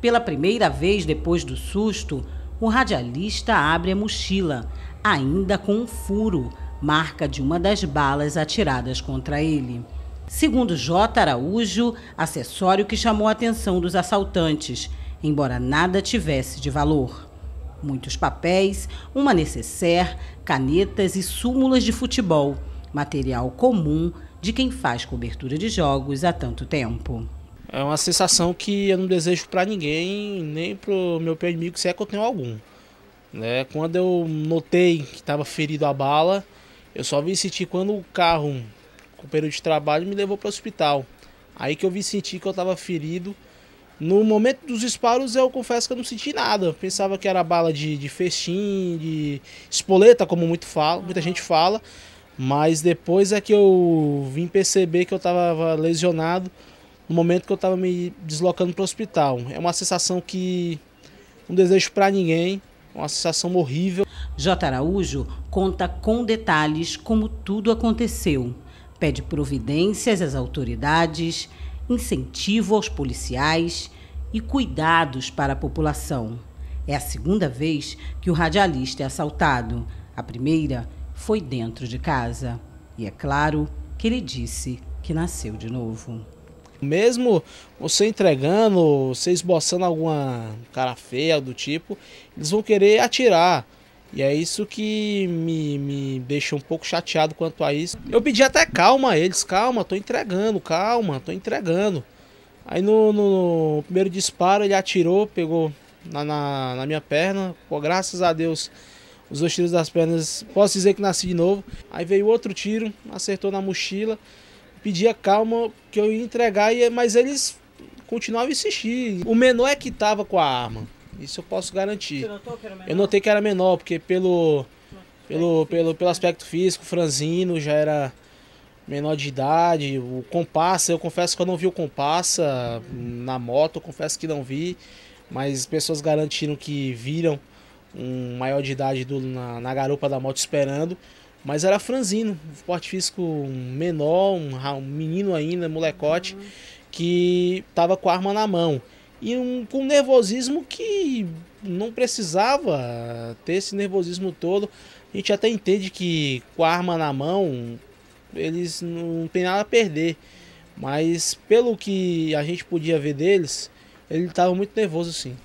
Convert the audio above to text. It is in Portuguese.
Pela primeira vez depois do susto, o radialista abre a mochila, ainda com um furo, marca de uma das balas atiradas contra ele. Segundo J. Araújo, acessório que chamou a atenção dos assaltantes, embora nada tivesse de valor. Muitos papéis, uma necessaire, canetas e súmulas de futebol, material comum de quem faz cobertura de jogos há tanto tempo. É uma sensação que eu não desejo para ninguém, nem pro meu inimigo, se é que eu tenho algum. Né? Quando eu notei que estava ferido a bala, eu só vim sentir quando o carro, com o período de trabalho, me levou para o hospital. Aí que eu vim sentir que eu estava ferido. No momento dos disparos, eu confesso que eu não senti nada. pensava que era bala de, de festim, de espoleta, como muito fala, muita gente fala. Mas depois é que eu vim perceber que eu estava lesionado no momento que eu estava me deslocando para o hospital. É uma sensação que não desejo para ninguém, é uma sensação horrível. J. Araújo conta com detalhes como tudo aconteceu. Pede providências às autoridades, incentivo aos policiais e cuidados para a população. É a segunda vez que o radialista é assaltado. A primeira foi dentro de casa. E é claro que ele disse que nasceu de novo. Mesmo você entregando, você esboçando alguma cara feia do tipo, eles vão querer atirar. E é isso que me, me deixa um pouco chateado quanto a isso. Eu pedi até calma a eles, calma, tô entregando, calma, tô entregando. Aí no, no, no primeiro disparo ele atirou, pegou na, na, na minha perna. Pô, graças a Deus, os dois tiros das pernas, posso dizer que nasci de novo. Aí veio outro tiro, acertou na mochila pedia calma que eu ia entregar, mas eles continuavam insistindo. O menor é que tava com a arma. Isso eu posso garantir. Notou eu notei que era menor, porque pelo, pelo, pelo, pelo aspecto físico, franzino já era menor de idade. O comparsa, eu confesso que eu não vi o comparsa na moto, eu confesso que não vi. Mas pessoas garantiram que viram um maior de idade do, na, na garupa da moto esperando. Mas era franzino, porte físico menor, um, um menino ainda, molecote, que tava com a arma na mão. E um, com um nervosismo que não precisava ter esse nervosismo todo. A gente até entende que com a arma na mão eles não tem nada a perder. Mas pelo que a gente podia ver deles, ele estava muito nervoso sim.